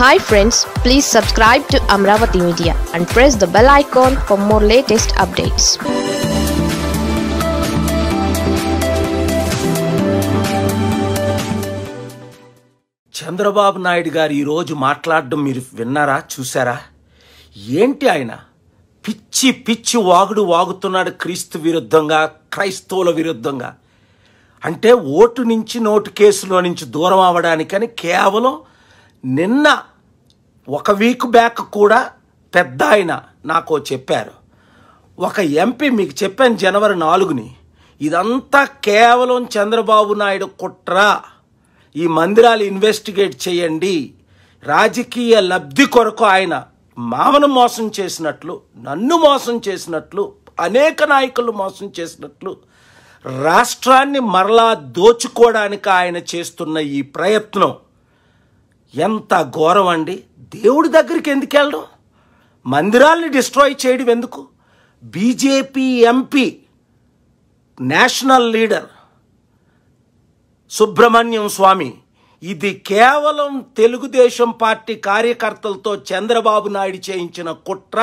hi friends please subscribe to Amaravati media and press the bell icon for more latest updates Chandrababu Naidu garu ఈరోజు మాట్లాడడం మీరు విన్నారా చూసారా ఏంటి ఆయన పిచ్చి పిచ్చి వాగుడు వాగుతున్నాడు క్రీస్తు విరుద్ధంగా క్రైస్తవుల విరుద్ధంగా అంటే ఓటు నుంచి నోటు కేసులో నుంచి దూరం అవ్వడానికని కేవలం నిన్న ఒక వీక్ బ్యాక్ కూడా పెద్ద ఆయన నాకు చెప్పారు ఒక ఎంపీ మీకు చెప్పాను జనవరి నాలుగుని ఇదంతా కేవలం చంద్రబాబు నాయుడు కుట్ర ఈ మందిరాలు ఇన్వెస్టిగేట్ చేయండి రాజకీయ లబ్ధి కొరకు ఆయన మామను మోసం చేసినట్లు నన్ను మోసం చేసినట్లు అనేక నాయకులు మోసం చేసినట్లు రాష్ట్రాన్ని మరలా దోచుకోవడానికి ఆయన చేస్తున్న ఈ ప్రయత్నం ఎంత ఘోరం అండి దేవుడి దగ్గరికి ఎందుకు వెళ్ళడం మందిరాల్ని డిస్ట్రాయ్ చేయడం ఎందుకు BJP MP national leader Subramanyam Swamy ఇది కేవలం తెలుగుదేశం పార్టీ కార్యకర్తలతో చంద్రబాబు నాయుడు చేయించిన కుట్ర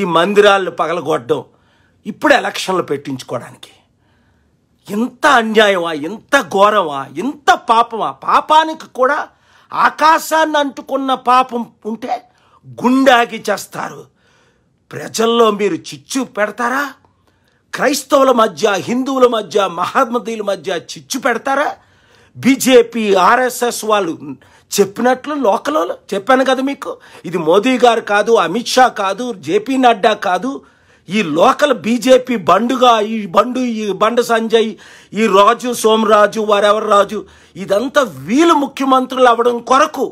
ఈ మందిరాలను పగలగొట్టడం ఇప్పుడు ఎలక్షన్లు పెట్టించుకోవడానికి ఇంత అన్యాయమా ఇంత ఘోరమా ఇంత పాపమా పాపానికి కూడా ఆకాశాన్ని అంటుకున్న పాపం ఉంటే గుండాకి చేస్తారు ప్రజల్లో మీరు చిచ్చు పెడతారా క్రైస్తవుల మధ్య హిందువుల మధ్య మహమ్మదీల మధ్య చిచ్చు పెడతారా బీజేపీ ఆర్ఎస్ఎస్ వాళ్ళు చెప్పినట్లు లోకల్లో చెప్పాను కదా మీకు ఇది మోదీ గారు కాదు అమిత్ షా కాదు జేపీ నడ్డా కాదు ఈ లోకల్ బీజేపీ బండుగా ఈ బండు ఈ బండ సంజయ్ ఈ రాజు సోమరాజు వారెవరు రాజు ఇదంతా వీళ్ళు ముఖ్యమంత్రులు అవ్వడం కొరకు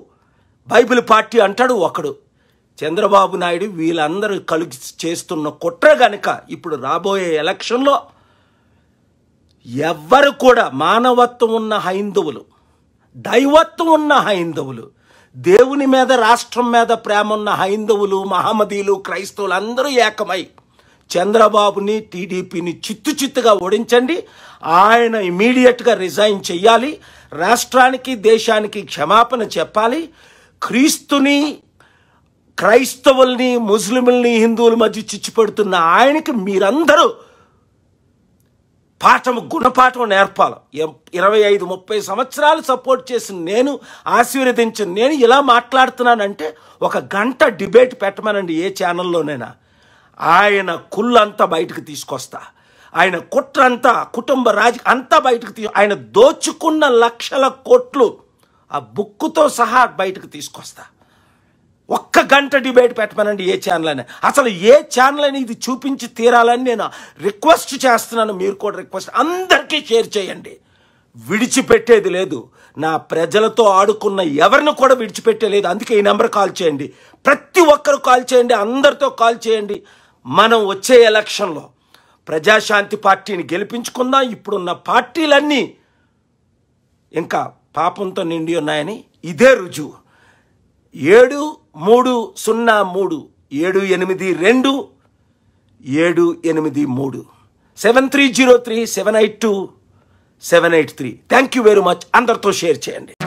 బైబిల్ పార్టీ అంటాడు ఒకడు చంద్రబాబు నాయుడు వీళ్ళందరూ కలు చేస్తున్న కుట్ర గనక ఇప్పుడు రాబోయే ఎలక్షన్లో ఎవ్వరు కూడా మానవత్వం ఉన్న హైందవులు దైవత్వం ఉన్న హైందవులు దేవుని మీద రాష్ట్రం మీద ప్రేమ ఉన్న హైందవులు మహమ్మదీలు క్రైస్తవులు అందరూ ఏకమై చంద్రబాబుని టీడీపీని చిత్తు చిత్తుగా ఓడించండి ఆయన ఇమీడియట్గా రిజైన్ చేయాలి రాష్ట్రానికి దేశానికి క్షమాపణ చెప్పాలి క్రీస్తుని క్రైస్తవుల్ని ముస్లింల్ని హిందువుల మధ్య చిచ్చిపెడుతున్న ఆయనకి మీరందరూ పాఠం గుణపాఠం నేర్పాలి ఇరవై ఐదు ముప్పై సంవత్సరాలు సపోర్ట్ చేసిన నేను ఆశీర్వదించిన నేను ఇలా మాట్లాడుతున్నానంటే ఒక గంట డిబేట్ పెట్టమనండి ఏ ఛానల్లోనైనా ఆయన కుళ్ళంతా బయటకు తీసుకొస్తా ఆయన కుట్ర అంతా కుటుంబ రాజ అంతా బయటకు తీ ఆయన దోచుకున్న లక్షల కోట్లు ఆ బుక్కుతో సహా బయటకు తీసుకొస్తా ఒక్క గంట డిబేట్ పెట్టమనండి ఏ ఛానల్ అని అసలు ఏ ఛానల్ అని ఇది చూపించి తీరాలని నేను రిక్వెస్ట్ చేస్తున్నాను మీరు కూడా రిక్వెస్ట్ అందరికీ షేర్ చేయండి విడిచిపెట్టేది లేదు నా ప్రజలతో ఆడుకున్న ఎవరిని కూడా లేదు అందుకే ఈ నెంబర్ కాల్ చేయండి ప్రతి ఒక్కరు కాల్ చేయండి అందరితో కాల్ చేయండి మనం వచ్చే ఎలక్షన్లో ప్రజాశాంతి పార్టీని గెలిపించుకుందాం ఇప్పుడున్న పార్టీలన్నీ ఇంకా పాపంతో నిండి ఉన్నాయని ఇదే రుజువు ఏడు మూడు సున్నా మూడు ఏడు ఎనిమిది రెండు ఏడు ఎనిమిది మూడు seven three zero three seven eight two seven eight three thank you very much అందరితో షేర్ చేయండి